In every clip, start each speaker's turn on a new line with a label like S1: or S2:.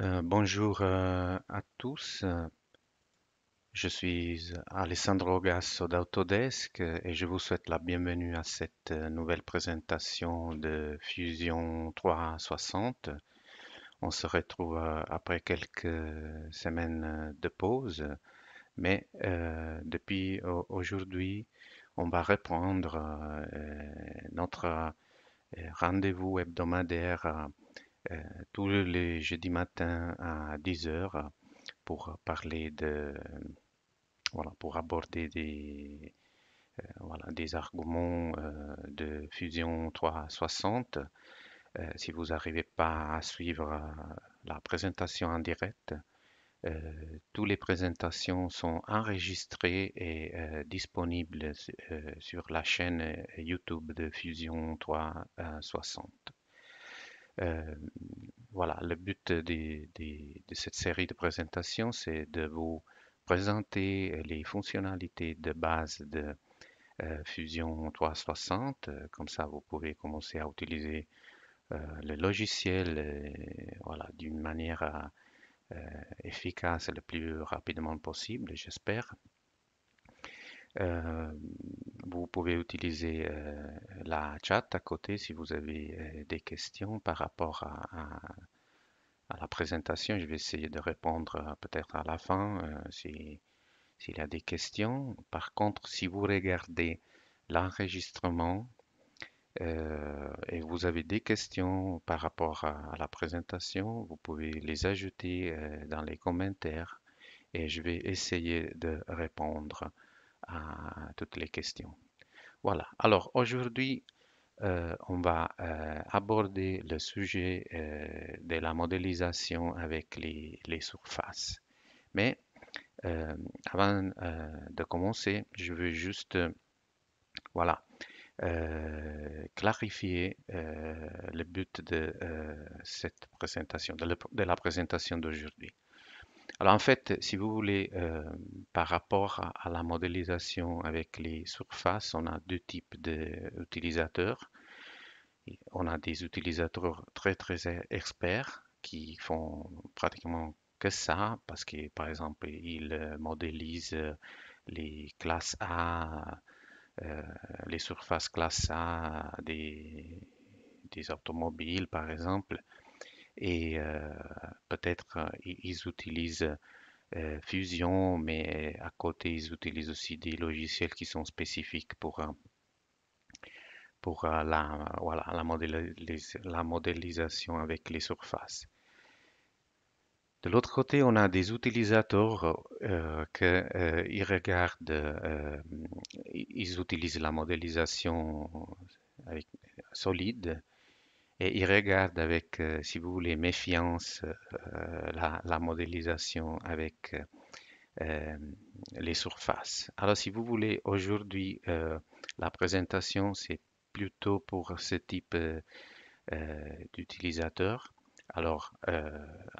S1: Euh, bonjour euh, à tous. Je suis Alessandro Gasso d'Autodesk et je vous souhaite la bienvenue à cette euh, nouvelle présentation de Fusion 360. On se retrouve après quelques semaines de pause, mais depuis aujourd'hui, on va reprendre notre rendez-vous hebdomadaire euh, tous les jeudis matin à 10h pour parler de. Voilà, pour aborder des, euh, des arguments euh, de Fusion 360. si vous n'arrivez pas à suivre la présentation en direct, toutes les présentations sont enregistrées et disponibles sur la chaîne YouTube de Fusion 360. Euh, voilà, le but de, cette série de présentations, c'est de vous présenter euh, les fonctionnalités de base de euh, Fusion 360. Comme ça, vous pouvez commencer à utiliser le logiciel voilà, d'une manière efficace le plus rapidement possible, j'espère. Euh, vous pouvez utiliser euh, la chat à côté si vous avez euh, des questions par rapport à, la présentation. Je vais essayer de répondre peut-être à la fin s'il y a des questions. Par contre, si vous regardez l'enregistrement et vous avez des questions par rapport à la présentation, vous pouvez les ajouter dans les commentaires et je vais essayer de répondre à toutes les questions. Voilà, alors aujourd'hui, euh, on va euh, aborder le sujet euh, de la modélisation avec les, surfaces. Mais avant de commencer, je veux juste voilà, clarifier le but de cette présentation, de la présentation d'aujourd'hui. Alors en fait, si vous voulez, euh, par rapport à, la modélisation avec les surfaces, on a deux types d'utilisateurs. On a des utilisateurs très très e, experts qui font pratiquement que ça, parce que par exemple, ils euh, modélisent euh, les classes A, les surfaces classe A des automobiles par exemple et euh, peut-être euh, ils utilisent euh, Fusion, mais à côté, ils utilisent aussi des logiciels qui sont spécifiques pour, pour la, la, modélisation avec les surfaces. De l'autre côté, on a des utilisateurs euh, qui regardent, ils utilisent la modélisation solide et ils regardent avec, euh, si vous voulez, méfiance euh, euh, la, modélisation avec les surfaces. Alors, si vous voulez, aujourd'hui, la présentation, c'est plutôt pour ce type d'utilisateur. Alors,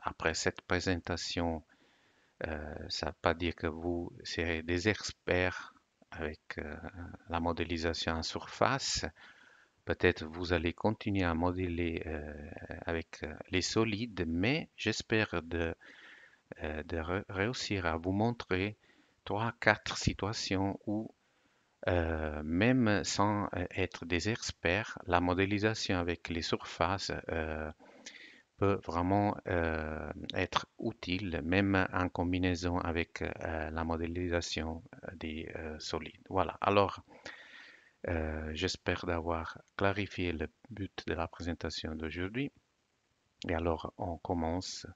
S1: après cette présentation, ça ne veut pas dire que vous serez des experts avec la modélisation en surface peut-être vous allez continuer à modéliser euh, avec euh, les solides, mais j'espère de, euh, réussir à vous montrer 3-4 situations où, même sans être des experts, la modélisation avec les surfaces peut vraiment être utile, même en combinaison avec la modélisation des solides. Voilà, alors... Euh, j'espère d'avoir clarifié le but de la présentation d'aujourd'hui. Et alors, on commence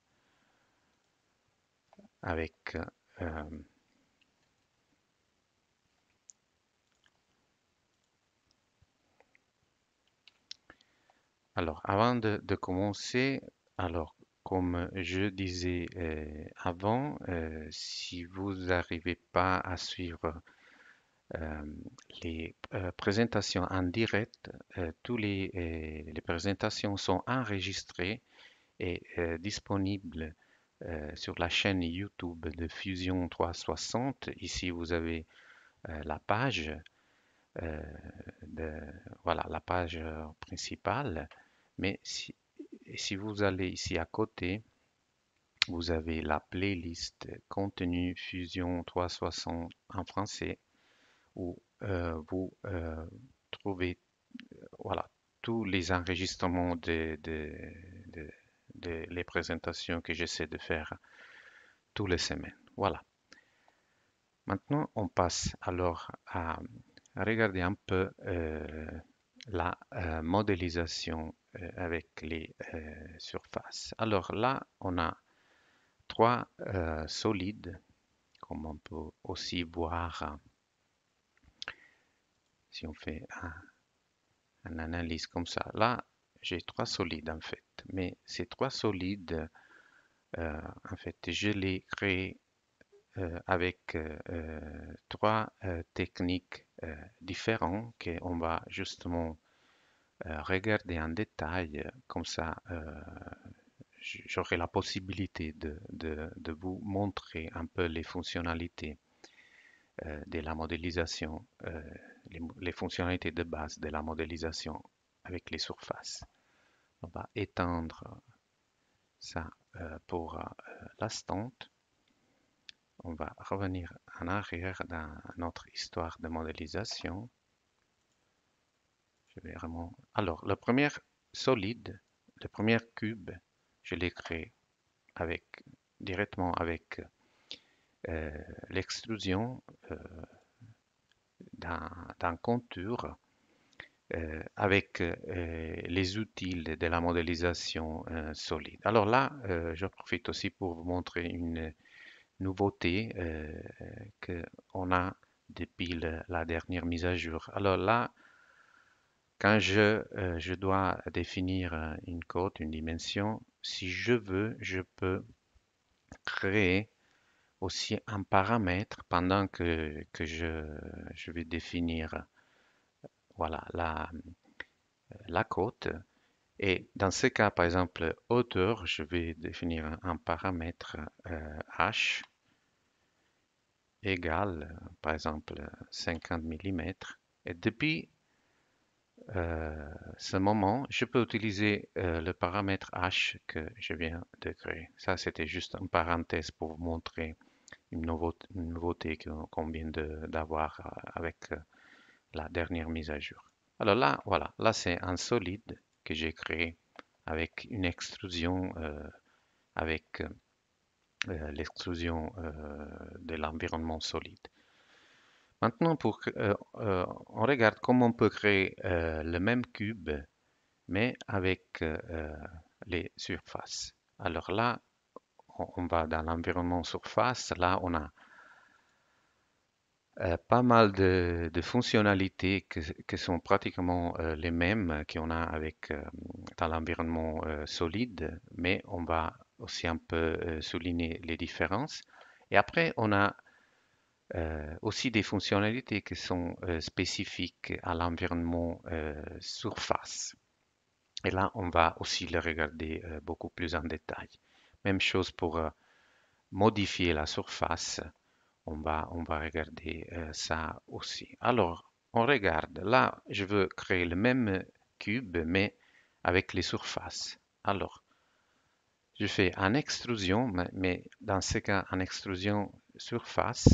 S1: avec euh, Alors, avant de, commencer, alors, comme je disais euh, avant, si vous n'arrivez pas à suivre euh, les euh, présentations en direct, euh, toutes les, présentations sont enregistrées et disponibles sur la chaîne YouTube de Fusion 360. Ici, vous avez la page, de, voilà, la page principale. Mais si, si vous allez ici à côté, vous avez la playlist contenu Fusion 360 en français euh, vous euh, trouvez euh, voilà, tous les enregistrements des de, les présentations que j'essaie de faire tous les semaines. Voilà. Maintenant, on passe alors à regarder un peu la modélisation avec les surfaces. Alors là, on a trois solides, comme on peut aussi voir on fait un, analyse comme ça, là, j'ai trois solides en fait. Mais ces trois solides, euh, en fait, je les crée euh, avec euh, trois techniques différentes on va justement regarder en détail. Comme ça, j'aurai la possibilité de vous montrer un peu les fonctionnalités. Euh, de la modélisation, euh, les, fonctionnalités de base de la modélisation avec les surfaces. On va étendre ça euh, pour la On va revenir en arrière dans notre histoire de modélisation. Je vais vraiment... Alors, le premier solide, le premier cube, je l'ai créé avec, directement avec euh, l'extrusion euh, d'un contour euh, avec les outils de la modélisation solide. Alors là, je profite aussi pour vous montrer une nouveauté qu'on a depuis la dernière mise à jour. Alors là, quand je, je dois définir une cote, une dimension, si je veux, je peux créer aussi un paramètre pendant que, je, vais définir voilà, la, la côte Et dans ce cas, par exemple, hauteur, je vais définir un paramètre euh, h égale, par exemple, 50 mm. Et depuis euh, ce moment, je peux utiliser euh, le paramètre h que je viens de créer. Ça, c'était juste une parenthèse pour vous montrer une nouveauté, une qu'on vient d'avoir euh, avec euh, la dernière mise à jour. Alors là, voilà, là c'est un solide que j'ai créé avec une extrusion, euh, avec l'extrusion de l'environnement solide. Maintenant, pour, on regarde comment on peut créer le même cube, mais avec les surfaces. Alors là, on va dans l'environnement surface, là on a euh, pas mal de, fonctionnalités qui sont pratiquement euh, les mêmes euh, qu'on a avec dans l'environnement solide, mais on va aussi un peu souligner les différences. Et après, on a aussi des fonctionnalités qui sont spécifiques à l'environnement surface. Et là, on va aussi le regarder beaucoup plus en détail chose pour euh, modifier la surface. On va, on va regarder euh, ça aussi. Alors, on regarde. Là, je veux créer le même cube, mais avec les surfaces. Alors, je fais en extrusion, mais dans ce cas, en extrusion surface,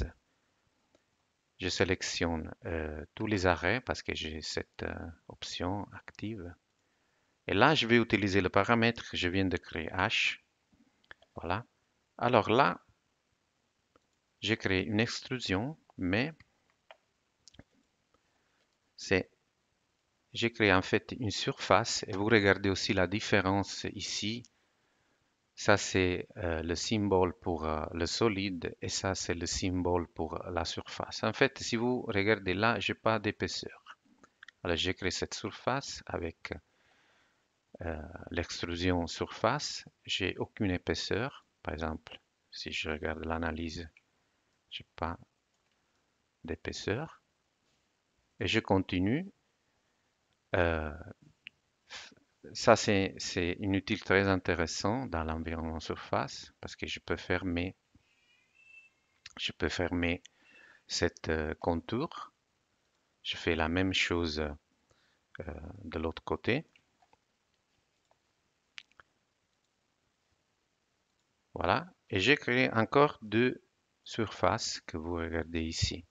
S1: je sélectionne euh, tous les arrêts parce que j'ai cette option active. Et là, je vais utiliser le paramètre que je viens de créer, H, voilà. Alors là, j'ai créé une extrusion, mais c'est j'ai créé en fait une surface et vous regardez aussi la différence ici. Ça c'est euh, le symbole pour euh, le solide et ça c'est le symbole pour euh, la surface. En fait, si vous regardez là, j'ai pas d'épaisseur. Alors j'ai créé cette surface avec euh, l'extrusion surface, j'ai aucune épaisseur. Par exemple, si je regarde l'analyse, je n'ai pas d'épaisseur. Et je continue. Euh, ça, c'est une outil très intéressant dans l'environnement surface parce que je peux fermer, je peux fermer cette euh, contour. Je fais la même chose de l'autre côté. Voilà. Et j'ai créé encore deux surfaces que vous regardez ici.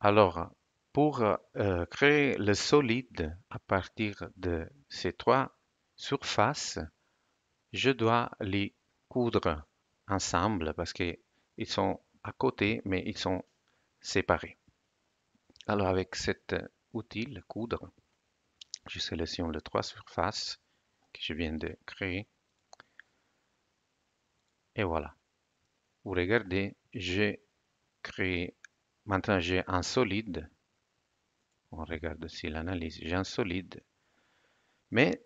S1: Alors, pour euh, créer le solide à partir de ces trois surfaces, je dois les coudre ensemble parce qu'ils sont à côté, mais ils sont séparés. Alors avec cet euh, outil, coudre, je sélectionne les trois surfaces que je viens de créer et voilà. Vous regardez, j'ai créé, maintenant j'ai un solide, on regarde aussi l'analyse, j'ai un solide, mais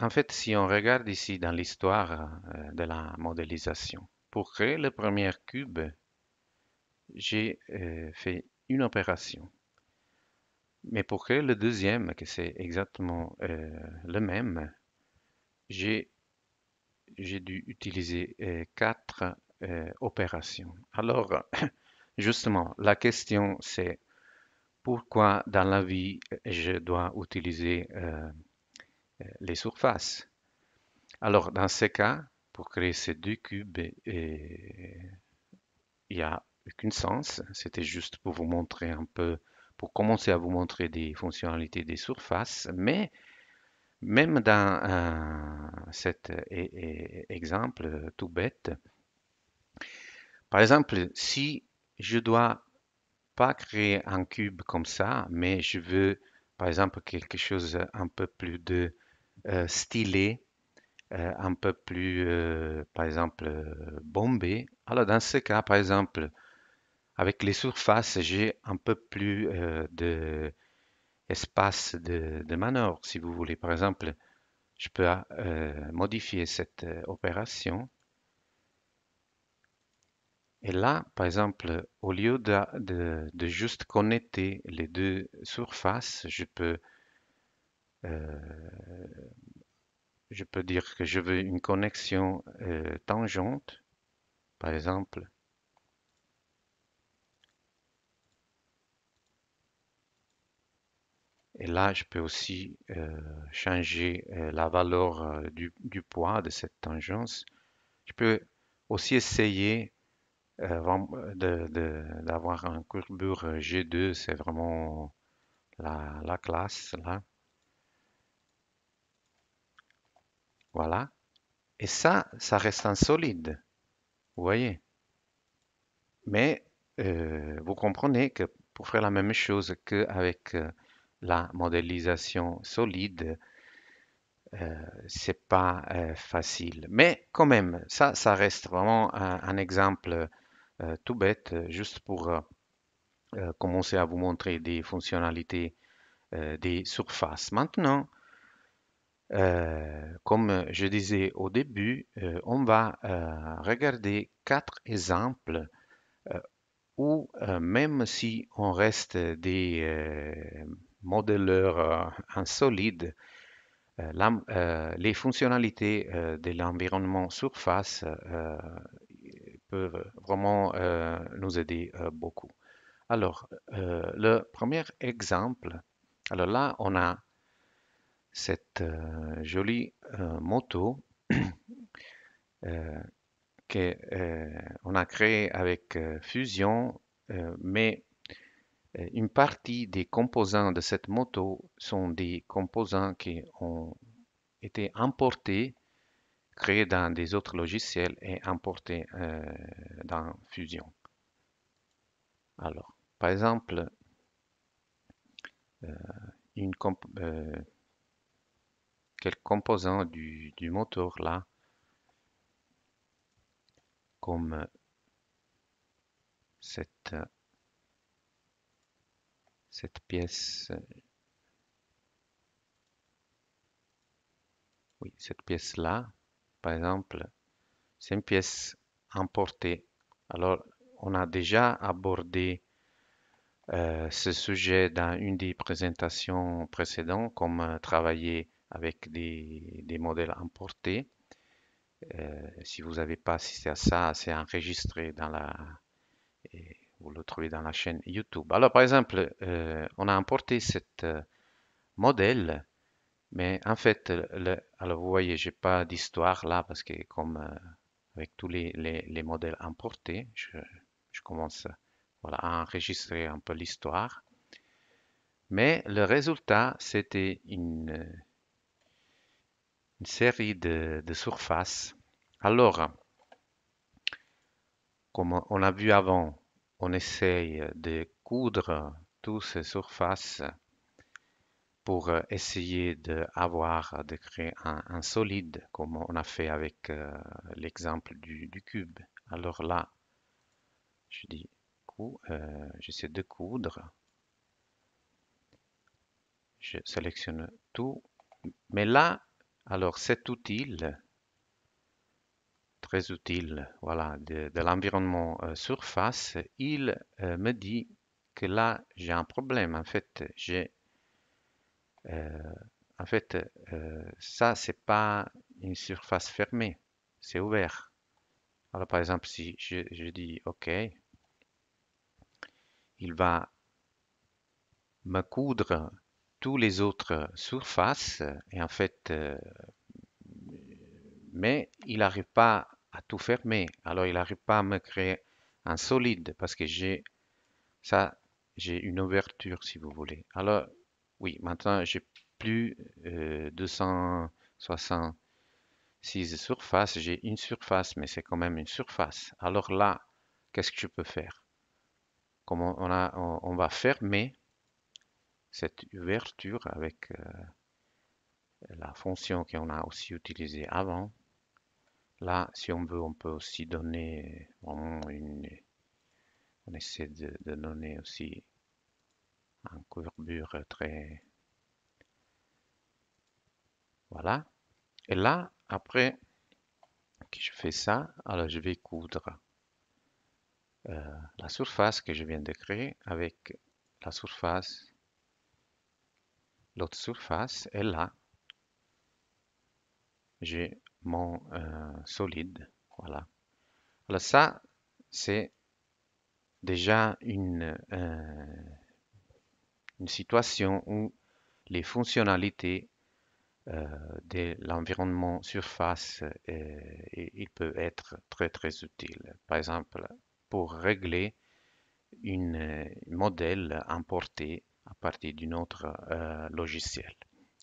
S1: en fait, si on regarde ici dans l'histoire euh, de la modélisation, pour créer le premier cube, j'ai euh, fait une opération. Mais pour créer le deuxième, que c'est exactement euh, le même, j'ai j'ai dû utiliser euh, quatre euh, opérations. Alors, justement, la question c'est pourquoi dans la vie je dois utiliser euh, les surfaces Alors, dans ce cas, pour créer ces deux cubes, il n'y a aucun sens. C'était juste pour vous montrer un peu, pour commencer à vous montrer des fonctionnalités des surfaces, mais même dans euh, cet euh, exemple euh, tout bête, par exemple, si je dois pas créer un cube comme ça, mais je veux, par exemple, quelque chose un peu plus de stylé, un peu plus, par exemple, bombé. Alors, dans ce cas, par exemple, avec les surfaces, j'ai un peu plus de espace de, manœuvre, si vous voulez. Par exemple, je peux euh, modifier cette euh, opération. Et là, par exemple, au lieu de, de, juste connecter les deux surfaces, je peux, euh, je peux dire que je veux une connexion tangente, par exemple. Et là, je peux aussi euh, changer euh, la valeur euh, du, poids de cette tangence. Je peux aussi essayer d'avoir un courbure G2, c'est vraiment la, classe là. Voilà. Et ça, ça reste un solide. Vous voyez Mais vous comprenez que pour faire la même chose qu'avec la modélisation solide, euh, c'est pas euh, facile. Mais quand même, ça, ça reste vraiment un, exemple euh, tout bête, juste pour commencer à vous montrer des fonctionnalités des surfaces. Maintenant, comme je disais au début, on va regarder quatre exemples où même si on reste des modeleur euh, solide euh, euh, les fonctionnalités de l'environnement surface peuvent vraiment nous aider beaucoup. Alors, le premier exemple, alors là, on a cette jolie moto qu'on a créé avec Fusion, mais euh, une partie des composants de cette moto sont des composants qui ont été importés, créés dans des autres logiciels et importés euh, dans Fusion. Alors, par exemple, euh, quelques composants du, du, moteur là, comme cette cette pièce euh, oui, cette pièce là par exemple c'est une pièce emportée alors on a déjà abordé euh, ce sujet dans une des présentations précédentes comme euh, travailler avec des, modèles emportés si vous n'avez pas assisté à ça c'est enregistré dans la vous le trouvez dans la chaîne YouTube. Alors, par exemple, euh, on a importé cette euh, modèle, mais en fait, vous voyez, j'ai pas d'histoire là parce que comme euh, avec tous les, modèles importés, je, commence à enregistrer un peu l'histoire. Mais le résultat, c'était une, une, série de, de surfaces. Alors, comme on a vu avant, on essaye de coudre toutes ces surfaces pour euh, essayer d'avoir, de créer un, solide, comme on a fait avec euh, l'exemple du, cube. Alors là, je dis, euh, j'essaie de coudre. Je sélectionne tout. Mais là, alors cet outil, très utile voilà, de, l'environnement euh, surface, il euh, me dit que là, j'ai un problème. En fait, j'ai... Euh, en fait, ça, c'est pas une surface fermée, c'est ouvert. Alors, par exemple, si je, je dis OK, il va me coudre tous les autres surfaces et en fait mais il n'arrive pas à tout fermer. Alors, il n'arrive pas à me créer un solide parce que j'ai ça, j'ai une ouverture si vous voulez. Alors, oui, maintenant j'ai plus 266 euh, surfaces, j'ai une surface, mais c'est quand même une surface. Alors là, qu'est-ce que je peux faire Comment on, a, on, va fermer cette ouverture avec euh, la fonction qu'on a aussi utilisée avant. Là, si on veut, on peut aussi donner vraiment une... On essaie de, donner aussi une courbure très... Voilà. Et là, après que je fais ça, alors je vais coudre euh, la surface que je viens de créer avec la surface, l'autre surface. Et là, j'ai euh, solide. Voilà. Alors ça, c'est déjà une, euh, une situation où les fonctionnalités euh, de l'environnement surface, et il peut être très très utile. Par exemple, pour régler un modèle importé à partir d'un autre logiciel.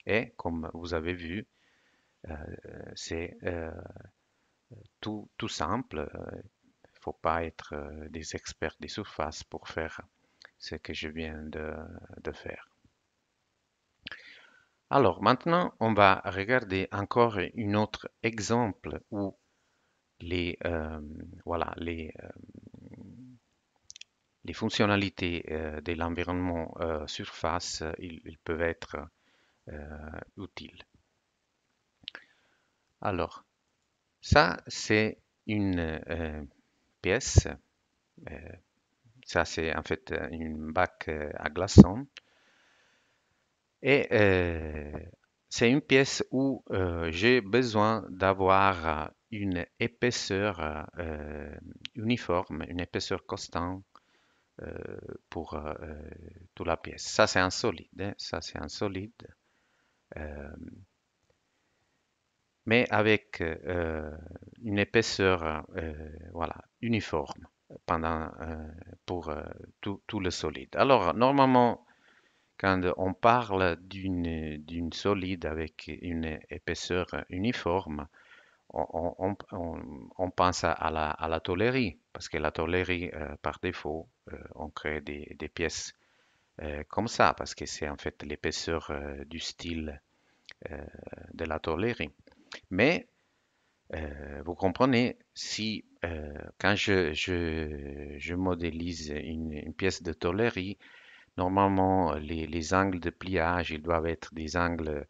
S1: Et comme vous avez vu, euh, c'est euh, tout, simple. Euh, il ne faut pas être des experts des surfaces pour faire ce que je viens de, faire. Alors maintenant, on va regarder encore un autre exemple où les, voilà, les, fonctionnalités de l'environnement surface ils, peuvent être utiles. Alors, ça, c'est une euh, pièce. Euh, ça, c'est en fait euh, une bac à glaçons. Et c'est une pièce où j'ai besoin d'avoir une épaisseur uniforme, une épaisseur constante pour toute la pièce. Ça, c'est un solide. Hein. Ça, c'est un solide mais avec euh, une épaisseur euh, voilà, uniforme pendant, euh, pour tout, tout, le solide. Alors, normalement, quand on parle d'une solide avec une épaisseur uniforme, on, pense à la, à tolérie, parce que la tolérie, par défaut, on crée des, des pièces comme ça, parce que c'est en fait l'épaisseur du style de la tolérie. Mais euh, vous comprenez, si euh, quand je, je, modélise une, pièce de tôlerie, normalement les, angles de pliage, ils doivent être des angles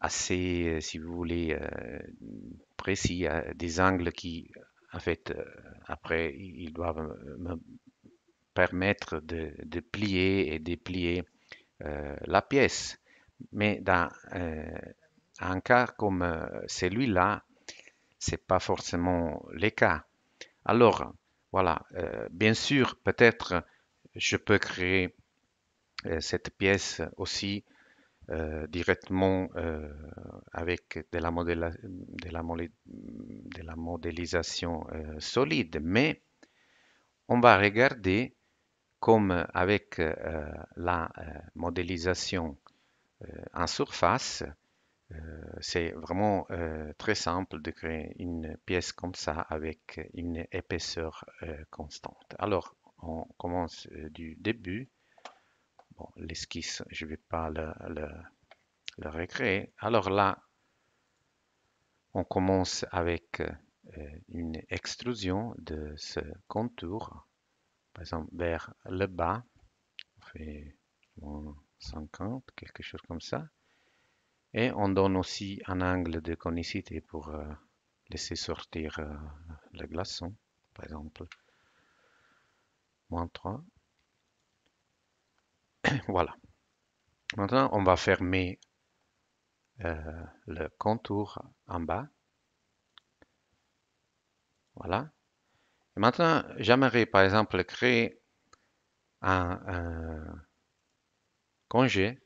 S1: assez, euh, si vous voulez, précis, des angles qui, en fait, après, ils doivent me permettre de, plier et déplier euh, la pièce. Mais dans, un cas comme euh, celui-là, c'est pas forcément le cas. Alors, voilà, euh, bien sûr, peut-être je peux créer euh, cette pièce aussi directement avec de la modélisation solide, mais on va regarder comme avec la modélisation en surface, euh, c'est vraiment euh, très simple de créer une pièce comme ça avec une épaisseur euh, constante. Alors, on commence du début. Bon, l'esquisse, je ne vais pas le, recréer. Alors là, on commence avec une extrusion de ce contour, par exemple vers le bas. On fait 50, quelque chose comme ça. Et on donne aussi un angle de conicité pour euh, laisser sortir euh, le glaçon, hein. par exemple. Moins 3. voilà. Maintenant, on va fermer euh, le contour en bas. Voilà. Et maintenant, j'aimerais par exemple créer un, congé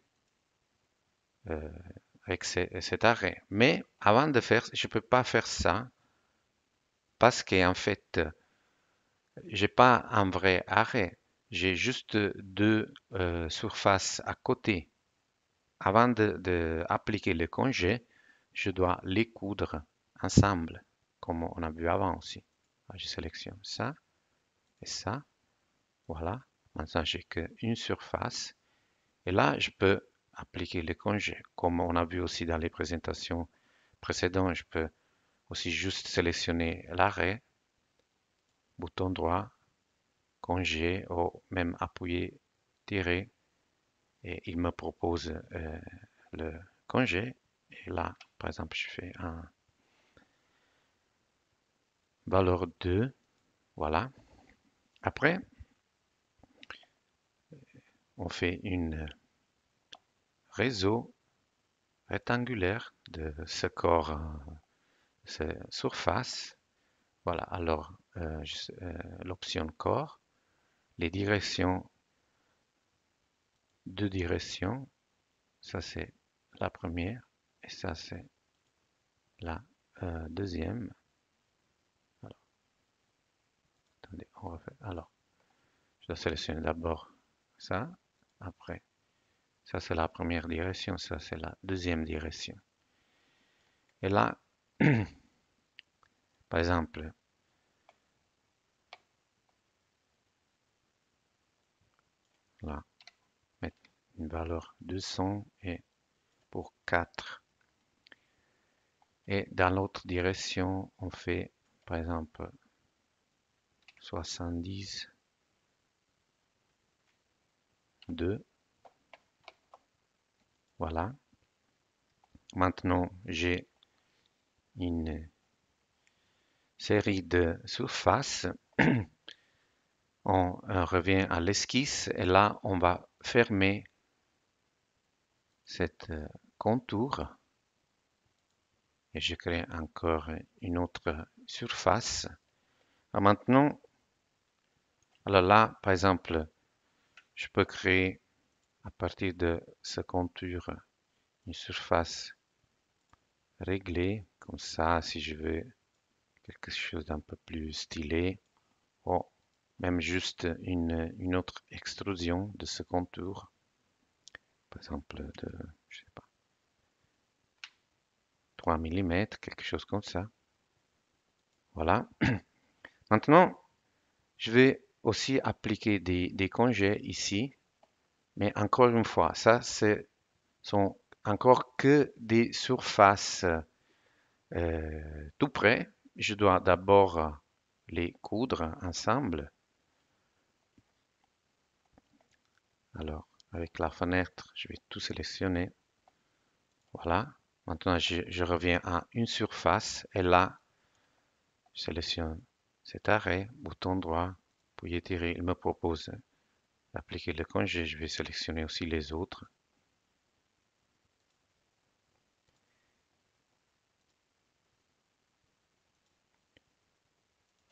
S1: avec cet arrêt. Mais avant de faire, je ne peux pas faire ça parce qu'en en fait, j'ai pas un vrai arrêt. J'ai juste deux euh, surfaces à côté. Avant d'appliquer de, appliquer le congé, je dois les coudre ensemble, comme on a vu avant aussi. Ah, je sélectionne ça et ça. Voilà. Maintenant, j'ai qu'une surface. Et là, je peux appliquer le congé. Comme on a vu aussi dans les présentations précédentes, je peux aussi juste sélectionner l'arrêt, bouton droit, congé, ou même appuyer tirer, et il me propose euh, le congé. Et là, par exemple, je fais un valeur 2. Voilà. Après, on fait une réseau rectangulaire de ce corps, euh, cette surface. Voilà, alors euh, euh, l'option corps, les directions, deux directions, ça c'est la première et ça c'est la deuxième. Alors, attendez, on Alors, je dois sélectionner d'abord ça, après ça, c'est la première direction. Ça, c'est la deuxième direction. Et là, par exemple, là, mettre une valeur 200 et pour 4. Et dans l'autre direction, on fait par exemple 70, 2 voilà. Maintenant, j'ai une série de surfaces. on revient à l'esquisse et là, on va fermer cette euh, contour. Et je crée encore une autre surface. maintenant, alors là, par exemple, je peux créer à partir de ce contour une surface réglée, comme ça, si je veux quelque chose d'un peu plus stylé, ou même juste une, autre extrusion de ce contour, par exemple de, 3 mm, quelque chose comme ça. Voilà. Maintenant, je vais aussi appliquer des, des congés ici mais encore une fois, ça, ce sont encore que des surfaces euh, tout près. Je dois d'abord les coudre ensemble. Alors, avec la fenêtre, je vais tout sélectionner. Voilà. Maintenant, je, reviens à une surface. Et là, je sélectionne cet arrêt, bouton droit, pour y tirer. Il me propose appliquer le congé, je vais sélectionner aussi les autres.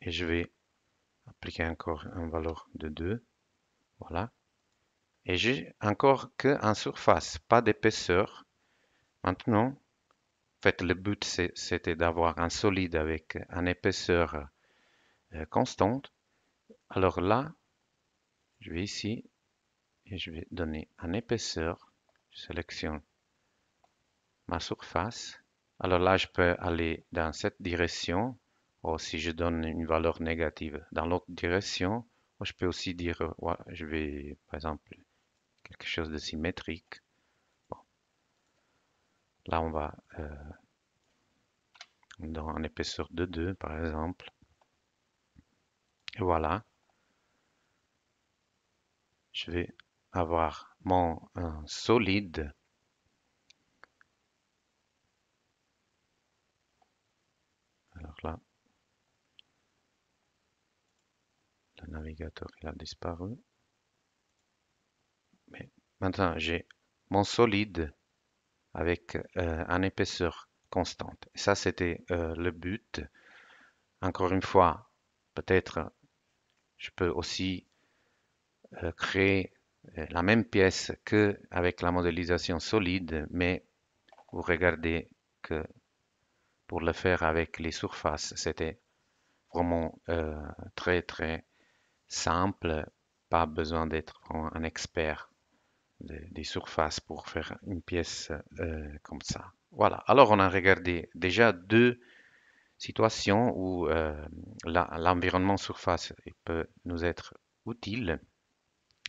S1: Et je vais appliquer encore une valeur de 2. Voilà. Et j'ai encore que en surface, pas d'épaisseur. Maintenant, en fait, le but c'était d'avoir un solide avec une épaisseur euh, constante. Alors là, je vais ici et je vais donner un épaisseur. Je sélectionne ma surface. Alors là, je peux aller dans cette direction ou si je donne une valeur négative dans l'autre direction. Ou je peux aussi dire, je vais, par exemple, quelque chose de symétrique. Là, on va euh, dans une épaisseur de 2, par exemple. Et voilà je vais avoir mon solide alors là le navigateur il a disparu mais maintenant j'ai mon solide avec euh, un une épaisseur constante ça c'était euh, le but encore une fois peut-être je peux aussi euh, créer euh, la même pièce que avec la modélisation solide, mais vous regardez que pour le faire avec les surfaces, c'était vraiment euh, très très simple, pas besoin d'être un expert des, surfaces pour faire une pièce comme ça. Voilà, alors on a regardé déjà deux situations où l'environnement surface peut nous être utile.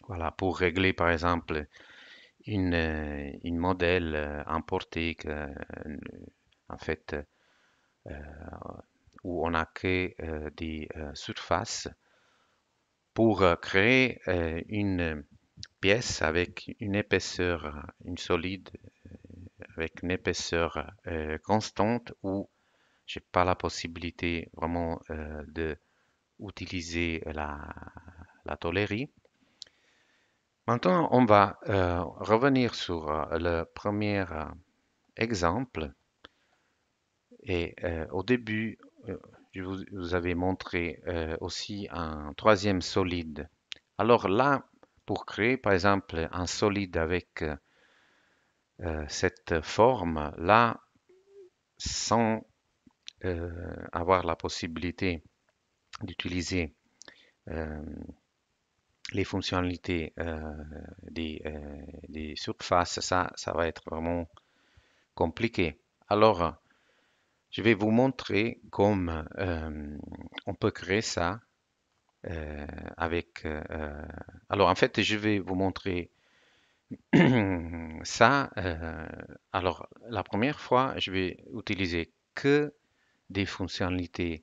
S1: Voilà, pour régler par exemple une, modèle euh, importé euh, euh, où on a créé des surfaces pour créer une pièce avec une épaisseur, une solide avec une épaisseur constante où j'ai pas la possibilité vraiment d'utiliser la, la tolérie. Maintenant, on va euh, revenir sur euh, le premier euh, exemple. Et au début, je vous avais montré aussi un troisième solide. Alors là, pour créer par exemple un solide avec cette forme, là, sans avoir la possibilité d'utiliser les fonctionnalités euh, euh, des, surfaces, ça, ça va être vraiment compliqué. Alors, je vais vous montrer comment euh, on peut créer ça avec... alors, en fait, je vais vous montrer ça. alors, la première fois, je vais utiliser que des fonctionnalités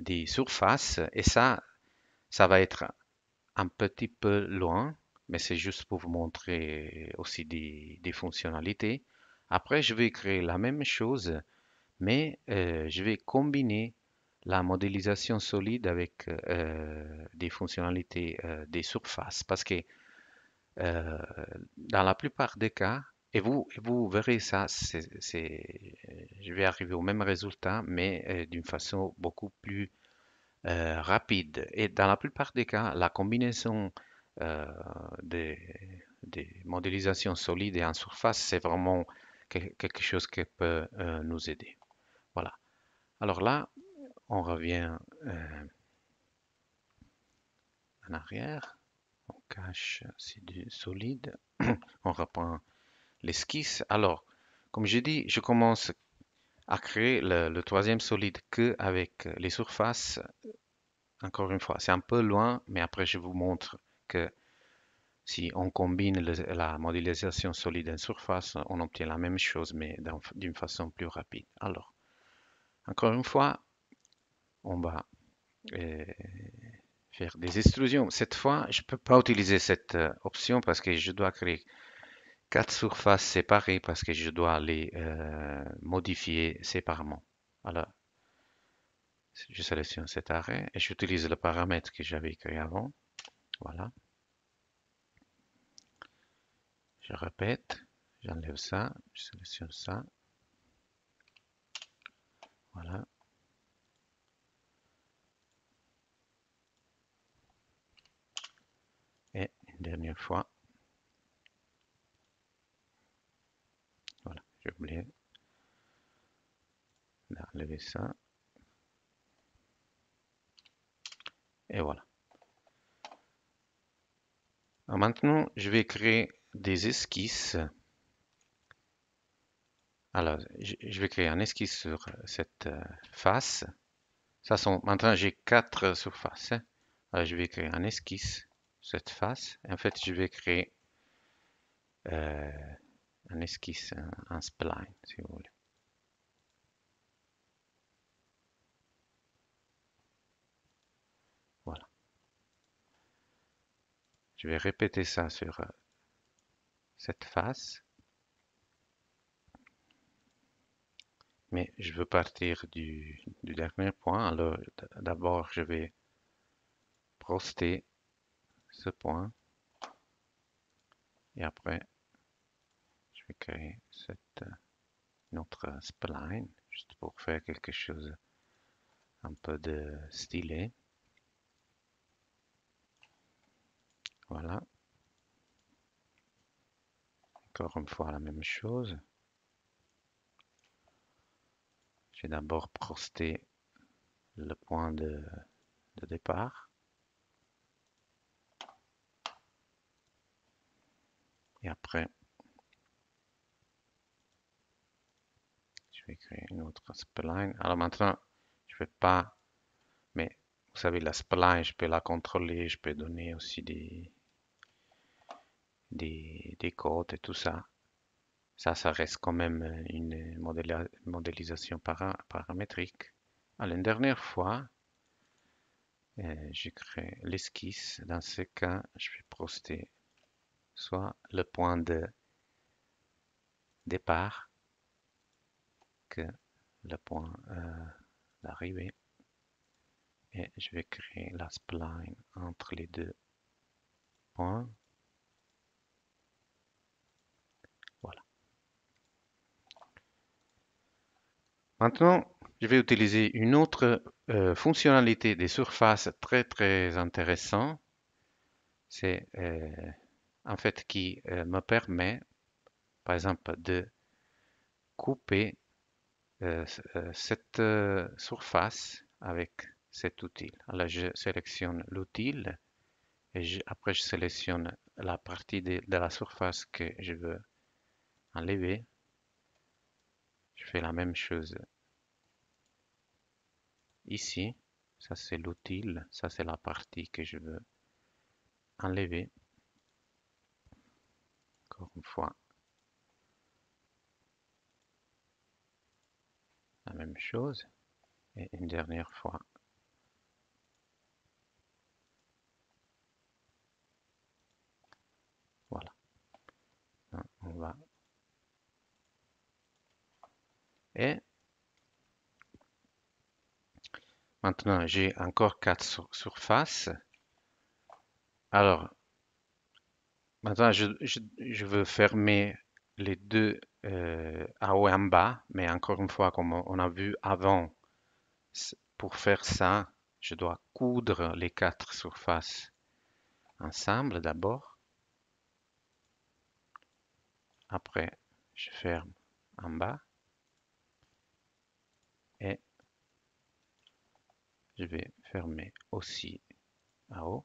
S1: des surfaces et ça ça va être un petit peu loin, mais c'est juste pour vous montrer aussi des, fonctionnalités. Après, je vais créer la même chose, mais euh, je vais combiner la modélisation solide avec euh, des fonctionnalités euh, des surfaces, parce que dans la plupart des cas, et vous, verrez ça, je vais arriver au même résultat, mais d'une façon beaucoup plus euh, rapide. Et dans la plupart des cas, la combinaison euh, des, modélisations solides et en surface, c'est vraiment quelque chose qui peut euh, nous aider. Voilà. Alors là, on revient en arrière. On cache, c'est du solide. on reprend l'esquisse. Alors, comme j'ai dit, je commence à créer le, troisième solide que avec euh, les surfaces. Encore une fois, c'est un peu loin, mais après je vous montre que si on combine la modélisation solide en surface, on obtient la même chose, mais d'une façon plus rapide. Alors, encore une fois, on va euh, faire des extrusions. Cette fois, je ne peux pas utiliser cette euh, option parce que je dois créer quatre surfaces séparées parce que je dois les euh, modifier séparément. Alors, je sélectionne cet arrêt et j'utilise le paramètre que j'avais écrit avant. Voilà. Je répète, j'enlève ça, je sélectionne ça. Voilà. Et une dernière fois. ça. Et voilà. maintenant, je vais créer des esquisses. Euh, Alors, je vais créer un esquisse sur cette face. Ça sont, maintenant, j'ai quatre surfaces. je vais créer un esquisse, cette face. En fait, je vais créer euh, esquisse un spline, si vous voulez. Voilà. Je vais répéter ça sur euh, cette face. Mais je veux partir du, du dernier point. Alors d'abord, je vais proster ce point. Et après, ok cette, euh, notre euh, spline juste pour faire quelque chose un peu de stylé. Voilà. Encore une fois la même chose. J'ai d'abord prosté le point de, de départ. Et après, vais créer une autre spline. Alors maintenant, je ne vais pas, mais vous savez, la spline, je peux la contrôler, je peux donner aussi des, des, des codes et tout ça. Ça, ça reste quand même une modélisation paramétrique. Alors, une dernière fois, euh, je crée l'esquisse. Dans ce cas, je vais poster soit le point de départ le point, euh, d'arrivée. Et je vais créer la spline entre les deux points. Voilà. Maintenant, je vais utiliser une autre euh, fonctionnalité des surfaces très très intéressante. C'est euh, en fait qui me permet, par exemple, de couper euh, euh, cette euh, surface avec cet outil. Alors, je sélectionne l'outil et après, je sélectionne la partie de, de, la surface que je veux enlever. Je fais la même chose ici. Ça, c'est l'outil. Ça, c'est la partie que je veux enlever. Encore une fois, même chose. Et une dernière fois. Voilà. Hein, on va. Et maintenant, j'ai encore quatre surfaces. Alors, maintenant, je veux fermer les deux euh, à haut et en bas, mais encore une fois, comme on a vu avant, pour faire ça, je dois coudre les quatre surfaces ensemble d'abord. Après, je ferme en bas. Et je vais fermer aussi à haut.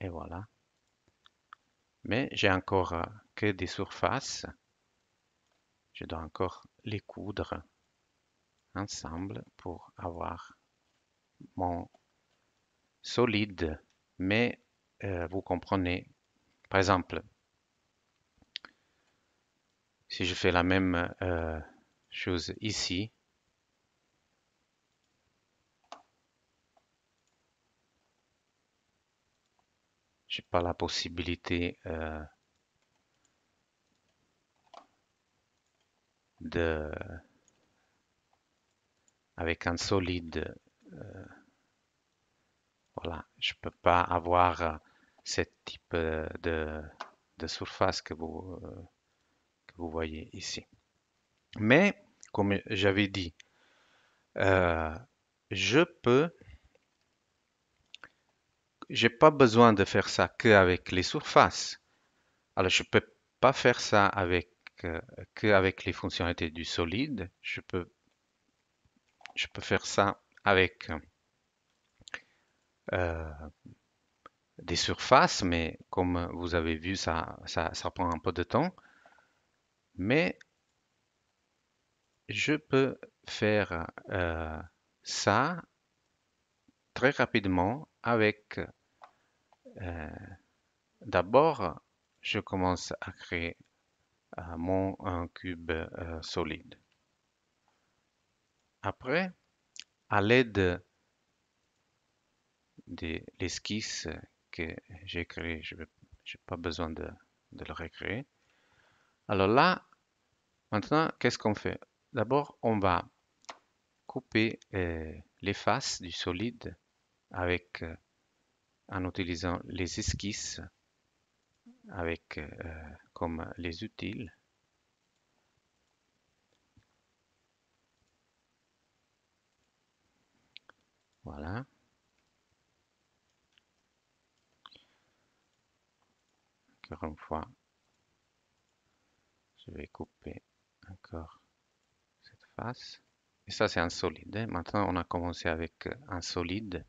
S1: Et voilà. Mais j'ai encore euh, des surfaces. Je dois encore les coudre ensemble pour avoir mon solide. Mais euh, vous comprenez, par exemple, si je fais la même euh, chose ici, j'ai pas la possibilité euh, de avec un solide euh, voilà je peux pas avoir euh, ce type euh, de, surface que vous que vous voyez ici mais comme j'avais dit je peux j'ai pas besoin de faire ça qu'avec les surfaces alors je peux pas faire ça avec que qu'avec les fonctionnalités du solide. Je peux, je peux faire ça avec euh, des surfaces, mais comme vous avez vu, ça, ça, prend un peu de temps. Mais je peux faire euh, ça très rapidement avec euh, d'abord je commence à créer mon cube euh, solide. Après, à l'aide de l'esquisse que j'ai créé, je n'ai pas besoin de, le recréer. Alors là, maintenant, qu'est-ce qu'on fait D'abord, on va couper euh, les faces du solide avec, euh, en utilisant les esquisses avec comme les utiles Voilà. Encore une fois, je vais couper encore cette face. Et ça, c'est un solide. Hein. Maintenant, on a commencé avec un solide.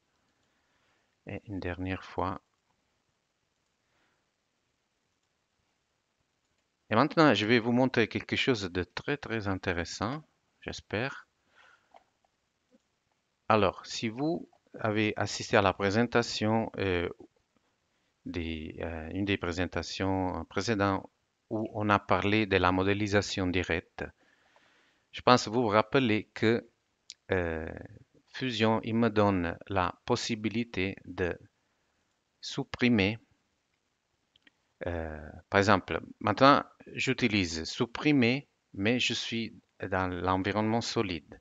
S1: Et une dernière fois, Et maintenant, je vais vous montrer quelque chose de très très intéressant, j'espère. Alors, si vous avez assisté à la présentation, euh, des, euh, une des présentations euh, précédentes où on a parlé de la modélisation directe, je pense vous vous rappelez que Fusion, il me donne la possibilité de supprimer, par exemple, maintenant, j'utilise supprimer, mais je suis dans l'environnement solide.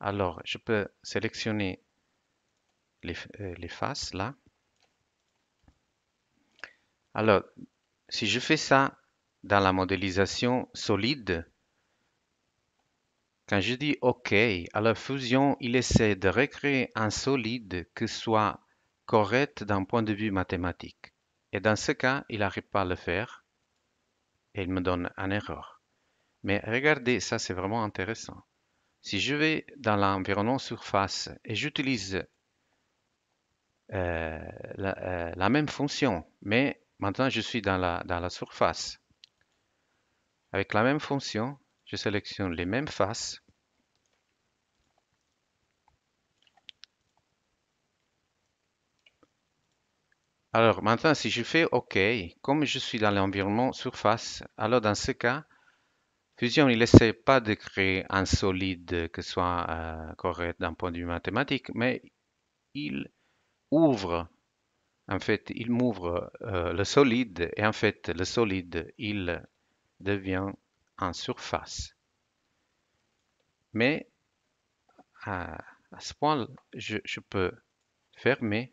S1: Alors, je peux sélectionner euh, les, faces là. Alors, si je fais ça dans la modélisation solide, quand je dis OK, alors Fusion, il essaie de recréer un solide qui soit correct d'un point de vue mathématique. Et dans ce cas, il n'arrive pas à le faire et il me donne un erreur. Mais regardez, ça c'est vraiment intéressant. Si je vais dans l'environnement surface et j'utilise euh, la, euh, la, même fonction, mais maintenant je suis dans la, dans la surface. Avec la même fonction, je sélectionne les mêmes faces Alors maintenant, si je fais OK, comme je suis dans l'environnement surface, alors dans ce cas, Fusion ne essaie pas de créer un solide que soit euh, correct d'un point de vue mathématique, mais il ouvre, en fait, il m'ouvre euh, le solide et en fait, le solide, il devient en surface. Mais à, ce point, je peux fermer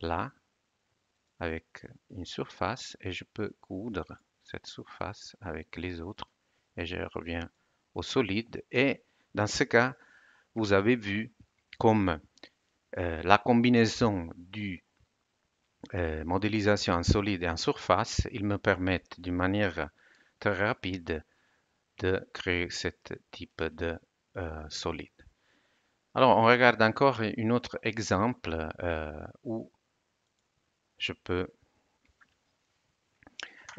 S1: là avec une surface et je peux coudre cette surface avec les autres et je reviens au solide et dans ce cas vous avez vu comme euh, la combinaison du euh, modélisation en solide et en surface ils me permettent d'une manière très rapide de créer ce type de euh, solide alors on regarde encore un autre exemple où je peux,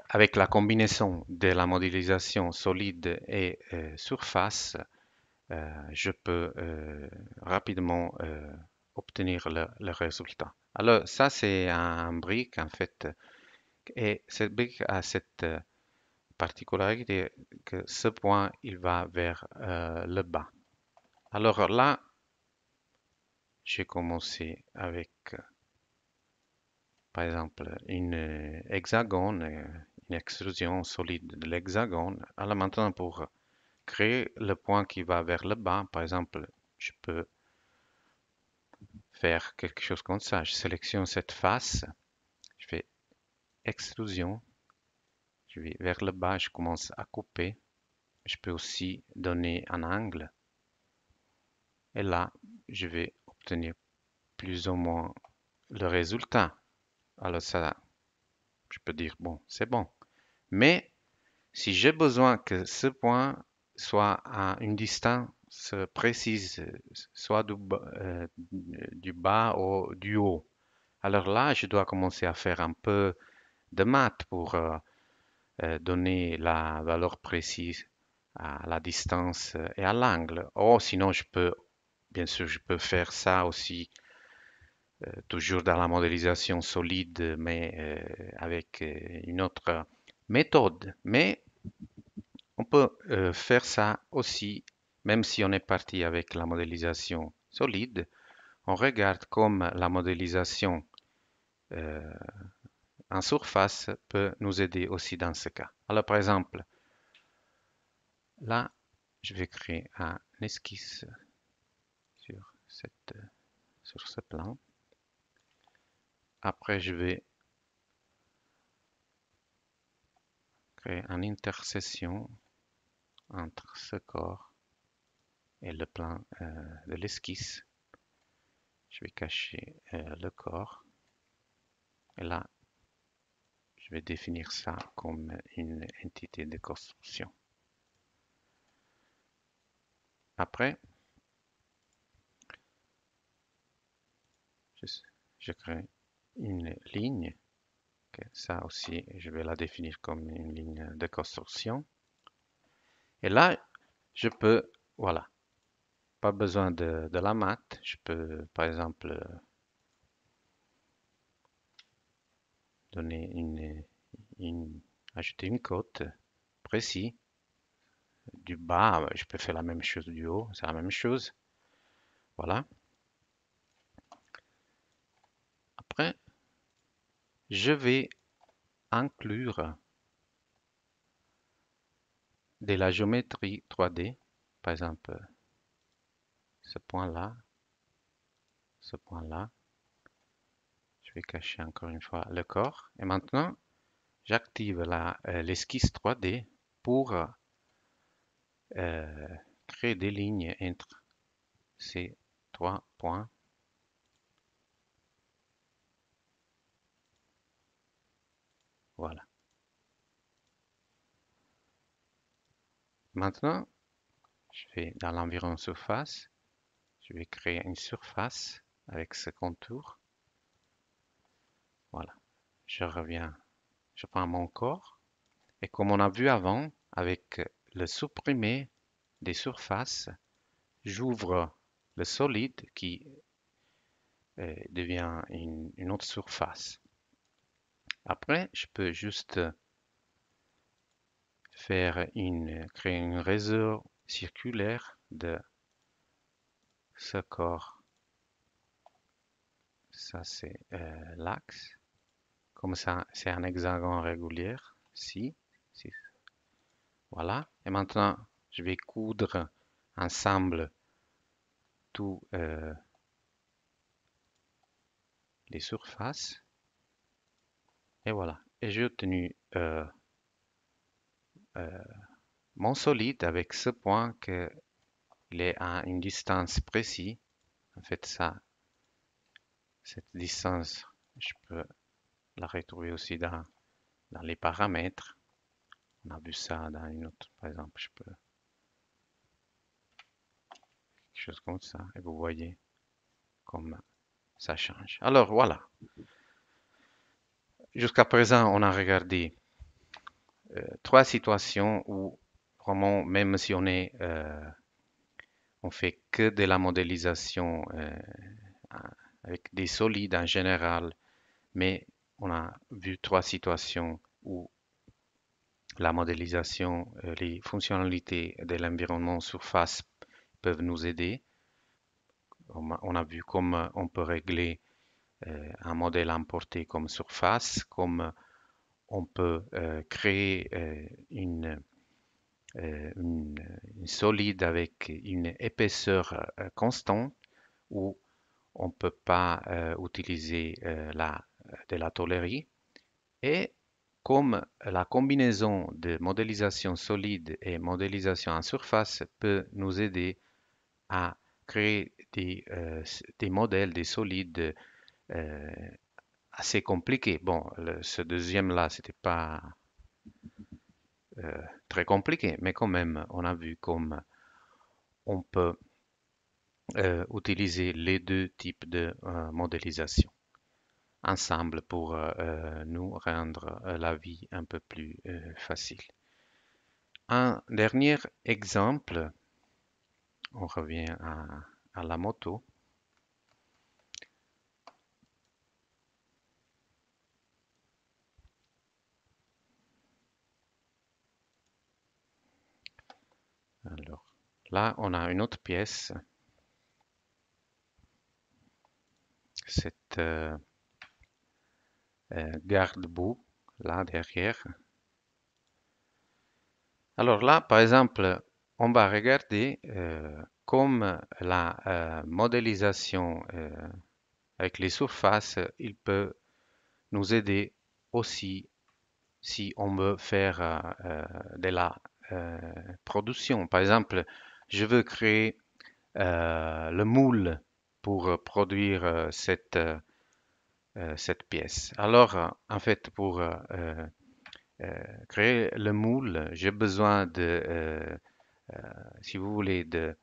S1: avec la combinaison de la modélisation solide et euh, surface, euh, je peux euh, rapidement obtenir le, résultat. Alors ça, c'est un brique en fait. Et cette brique a cette particularité que ce point, il va vers le bas. Alors là, j'ai commencé avec par exemple, une euh, hexagone, euh, une extrusion solide de l'hexagone. Alors maintenant, pour créer le point qui va vers le bas, par exemple, je peux faire quelque chose comme ça. Je sélectionne cette face, je fais extrusion, je vais vers le bas, je commence à couper. Je peux aussi donner un angle. Et là, je vais obtenir plus ou moins le résultat alors ah ça, je peux dire, bon, c'est bon. Mais si j'ai besoin que ce point soit à une distance précise, soit du, bas ou euh, du haut, alors là, je dois commencer à faire un peu de maths pour euh, euh, donner la valeur précise à la distance et à l'angle. Oh, sinon, je peux, bien sûr, je peux faire ça aussi euh, toujours dans la modélisation solide, mais euh, avec euh, une autre méthode. Mais on peut faire ça aussi, même si on est parti avec la modélisation solide. On regarde comme la modélisation en surface peut nous aider aussi dans ce cas. Alors par exemple, là, je vais créer un esquisse sur, cette, sur ce plan. Après, je vais créer une intercession entre ce corps et le plan euh, de l'esquisse. Je vais cacher euh, le corps. Et là, je vais définir ça comme une entité de construction. Après, je, je crée une ligne, ça aussi je vais la définir comme une ligne de construction. Et là, je peux, voilà, pas besoin de, de la mat, je peux par exemple donner une, une ajouter une cote précise du bas, je peux faire la même chose du haut, c'est la même chose. Voilà. je vais inclure de la géométrie 3D, par exemple ce point-là, ce point-là. Je vais cacher encore une fois le corps. Et maintenant, j'active euh, l'esquisse 3D pour euh, euh, créer des lignes entre ces trois points Voilà. Maintenant, je vais dans l'environnement surface. Je vais créer une surface avec ce contour. Voilà. Je reviens. Je prends mon corps. Et comme on a vu avant, avec le supprimer des surfaces, j'ouvre le solide qui euh, devient une autre surface. Après, je peux juste euh, faire une, créer réseau circulaire de ce corps. Ça, c'est euh, l'axe. Comme ça, c'est un hexagone régulier. Si, Voilà. Et maintenant, je vais coudre ensemble tout euh, les surfaces. Et voilà. Et j'ai obtenu euh, euh, mon solide avec ce point que est à une distance précise. En fait, ça, cette distance, je peux la retrouver aussi dans, dans les paramètres. On a vu ça dans une autre, par exemple, je peux quelque chose comme ça. Et vous voyez comment ça change. Alors voilà. Jusqu'à présent, on a regardé euh, trois situations où vraiment, même si on est, euh, on fait que de la modélisation euh, avec des solides en général, mais on a vu trois situations où la modélisation, les fonctionnalités de l'environnement surface peuvent nous aider. On a vu comment on peut régler euh, un modèle importé comme surface, comme euh, on peut euh, créer une, solide avec une épaisseur constante où on ne peut pas utiliser la, de la tolérie. Et comme la combinaison de modélisation solide et modélisation en surface peut nous aider à créer des modèles, des solides euh, assez compliqué. Bon, ce deuxième-là, c'était pas euh, très compliqué, mais quand même, on a vu comme on peut euh, utiliser les deux types de modélisation ensemble pour nous rendre la vie un peu plus facile. Un dernier exemple, on revient à la moto. Alors, là, on a une autre pièce. Cette euh, euh, garde-boue, là, derrière. Alors là, par exemple, on va regarder euh, comme la modélisation avec les surfaces, il peut nous aider aussi si on veut faire de la euh, production. Par exemple, je veux créer euh, le moule pour euh, produire cette, cette pièce. Alors, en fait, pour créer le moule, j'ai besoin de, si vous voulez, de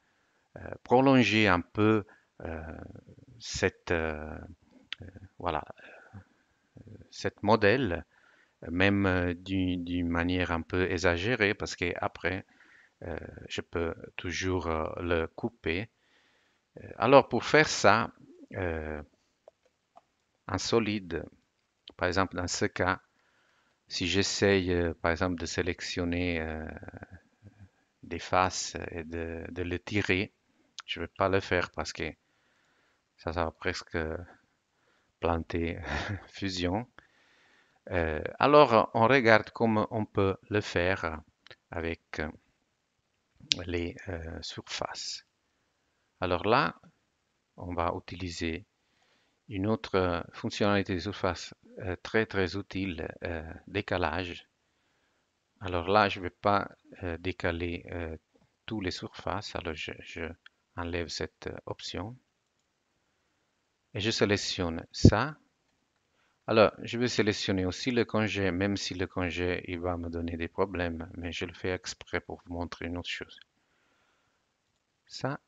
S1: prolonger un peu cette, voilà, cette modèle même euh, d'une manière un peu exagérée, parce qu'après, euh, je peux toujours euh, le couper. Alors, pour faire ça, en un solide, par exemple, dans ce cas, si j'essaye, par exemple, de sélectionner des faces et de, de le tirer, je ne vais pas le faire parce que ça, ça va presque planter fusion. Euh, alors, on regarde comment on peut le faire avec euh, les euh, surfaces. Alors là, on va utiliser une autre fonctionnalité de surface très très utile, décalage. Alors là, je ne vais pas décaler toutes les surfaces, alors je, je enlève cette option. Et je sélectionne ça, alors, je vais sélectionner aussi le congé, même si le congé, il va me donner des problèmes, mais je le fais exprès pour vous montrer une autre chose. Ça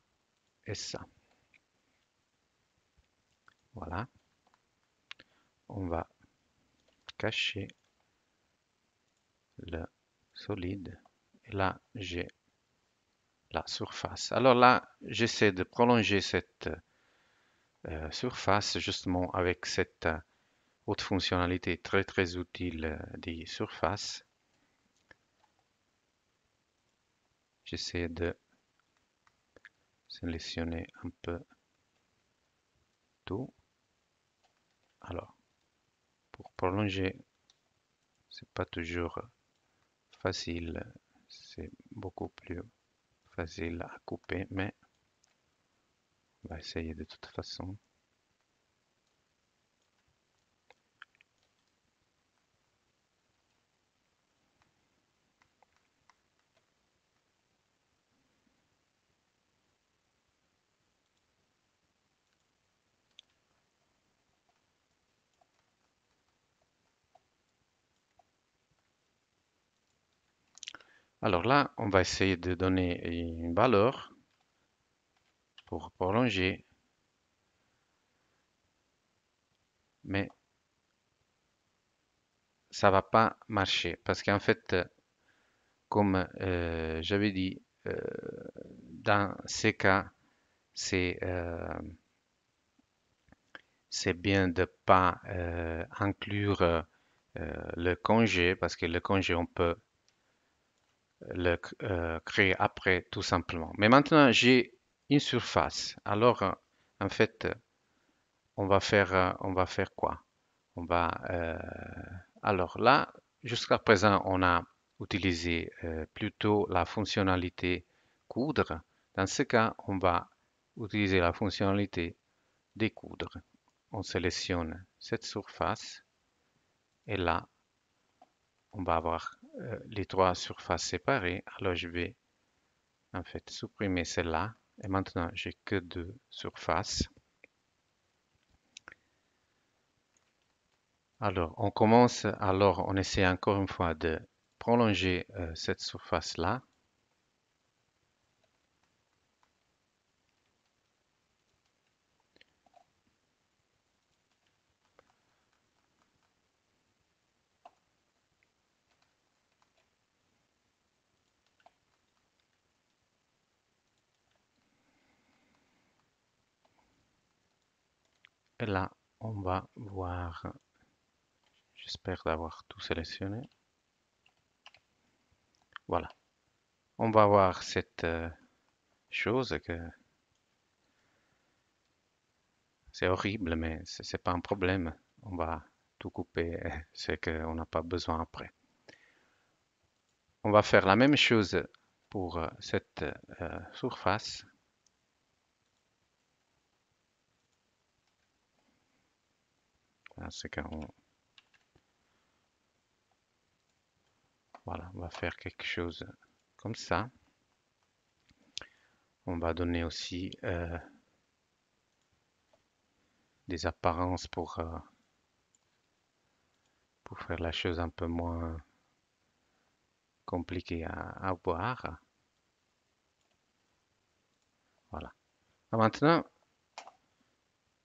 S1: et ça. Voilà. On va cacher le solide. Et là, j'ai la surface. Alors là, j'essaie de prolonger cette euh, surface justement avec cette... Euh, autre fonctionnalité très très utile euh, des surfaces. J'essaie de sélectionner un peu tout. Alors, pour prolonger, c'est pas toujours facile, c'est beaucoup plus facile à couper, mais on va essayer de toute façon. Alors là, on va essayer de donner une valeur pour prolonger. Mais ça va pas marcher parce qu'en fait, comme euh, j'avais dit, euh, dans ces cas, c'est euh, c'est bien de pas inclure le congé parce que le congé, on peut le euh, créer après tout simplement. Mais maintenant, j'ai une surface. Alors, euh, en fait, on va faire, euh, on va faire quoi On va. alors là, jusqu'à présent, on a utilisé plutôt la fonctionnalité coudre. Dans ce cas, on va utiliser la fonctionnalité découdre. On sélectionne cette surface et là, on va avoir euh, les trois surfaces séparées alors je vais en fait supprimer celle-là et maintenant j'ai que deux surfaces alors on commence alors on essaie encore une fois de prolonger euh, cette surface là là, on va voir, j'espère d'avoir tout sélectionné. Voilà. On va voir cette euh, chose que c'est horrible, mais c'est pas un problème. On va tout couper, euh, ce qu'on n'a pas besoin après. On va faire la même chose pour euh, cette surface. Ah, c'est Voilà, on va faire quelque chose comme ça. On va donner aussi euh, des apparences pour, euh, pour faire la chose un peu moins compliquée à, avoir voir. Voilà. maintenant,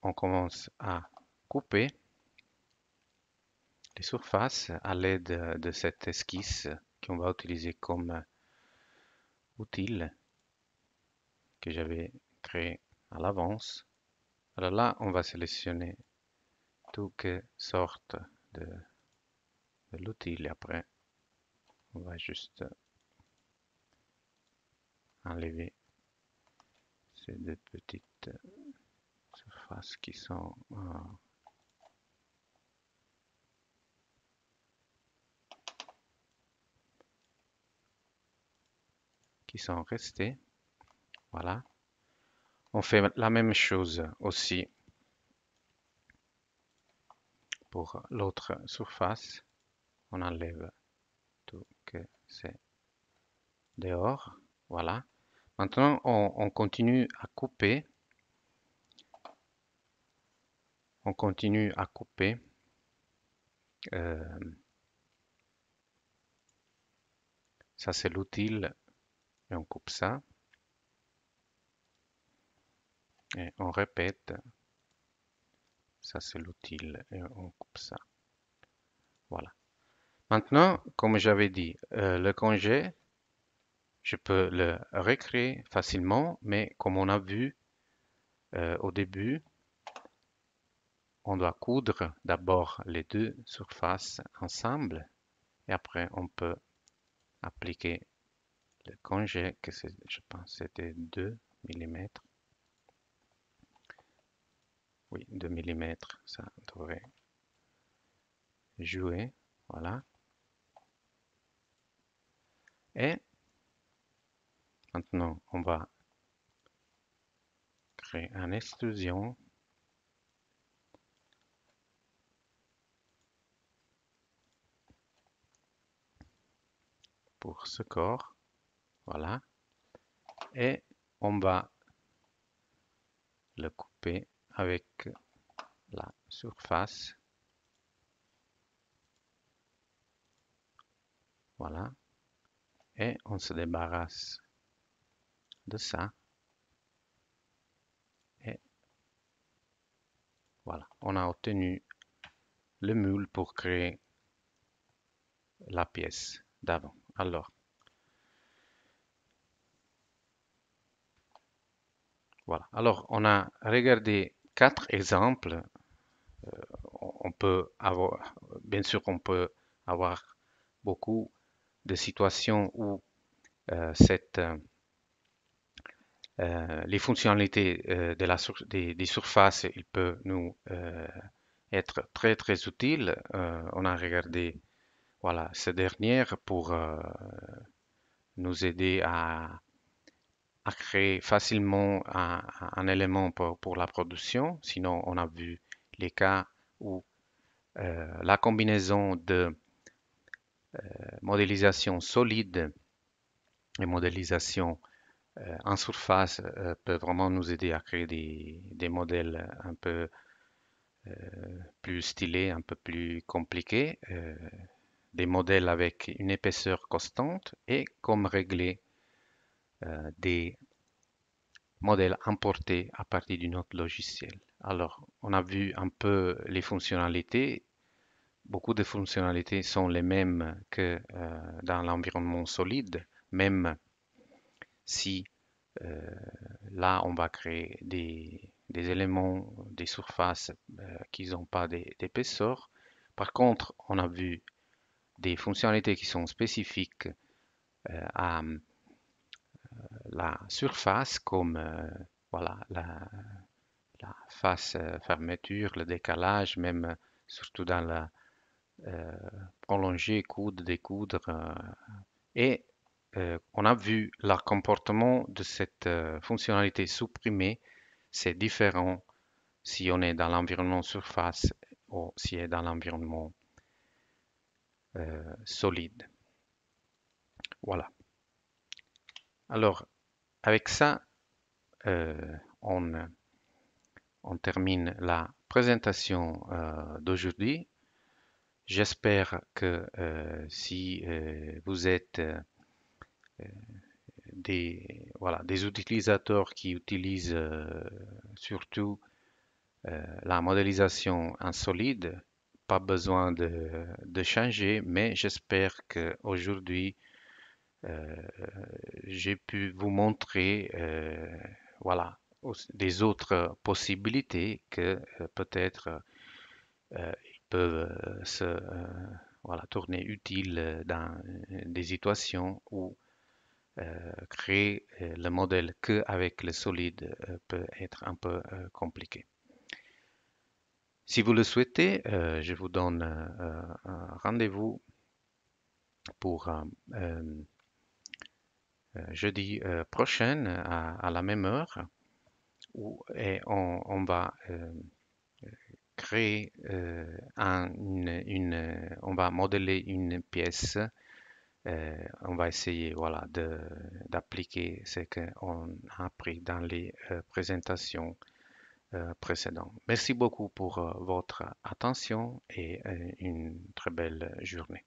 S1: on commence à couper. Les surfaces, à l'aide de cette esquisse qu'on va utiliser comme outil que j'avais créé à l'avance. Alors là, on va sélectionner toutes sortes de, l'outil l'outil. Après, on va juste enlever ces deux petites surfaces qui sont... sont restés. Voilà. On fait la même chose aussi pour l'autre surface. On enlève tout que c'est dehors. Voilà. Maintenant, on, continue à couper. On continue à couper. Euh, ça, c'est l'outil on coupe ça. Et on répète. Ça, c'est l'outil et on coupe ça. Voilà. Maintenant, comme j'avais dit, euh, le congé, je peux le recréer facilement, mais comme on a vu euh, au début, on doit coudre d'abord les deux surfaces ensemble et après on peut appliquer le congé, que je pense c'était 2 mm. Oui, 2 mm, ça devrait jouer. Voilà. Et maintenant, on va créer une extrusion pour ce corps. Voilà. Et on va le couper avec la surface. Voilà. Et on se débarrasse de ça. Et voilà, on a obtenu le mule pour créer la pièce d'avant. Alors, Alors, on a regardé quatre exemples. Euh, on peut avoir, bien sûr, on peut avoir beaucoup de situations où euh, euh, les fonctionnalités de la des, surfaces il peut nous être très très utile. on a regardé voilà, ces dernières pour nous aider à à créer facilement un, élément pour, la production. Sinon, on a vu les cas où euh, la combinaison de euh, modélisation solide et modélisation euh, en surface peut vraiment nous aider à créer des, des modèles un peu plus stylés, un peu plus compliqués, des modèles avec une épaisseur constante et comme régler euh, des modèles importés à partir d'une autre logiciel. Alors, on a vu un peu les fonctionnalités. Beaucoup de fonctionnalités sont les mêmes que euh, dans l'environnement solide, même si euh, là, on va créer des, éléments, des surfaces qui n'ont pas d'épaisseur. Par contre, on a vu des fonctionnalités qui sont spécifiques à la surface comme euh, voilà, la, face euh, fermeture, le décalage, même euh, surtout dans la prolongée coude découdre. et on a vu le comportement de cette fonctionnalité supprimée, c'est différent si on est dans l'environnement surface ou si on est dans l'environnement solide. Voilà. Alors, avec ça, euh, on, termine la présentation euh, d'aujourd'hui. J'espère que euh, si vous êtes des, utilisateurs qui utilisent surtout la modélisation en solide, pas besoin de, changer, mais j'espère qu'aujourd'hui, aujourd'hui euh, j'ai pu vous montrer euh, voilà, des autres possibilités que euh, peut-être ils peuvent se voilà, tourner utile dans des situations où créer le modèle avec le solide peut être un peu compliqué. Si vous le souhaitez, je vous donne rendez-vous pour euh, jeudi euh, prochain à, la même heure où on, va euh, créer une, on va modeler une pièce on va essayer voilà, d'appliquer ce qu'on a appris dans les présentations précédentes. Merci beaucoup pour votre attention et une très belle journée.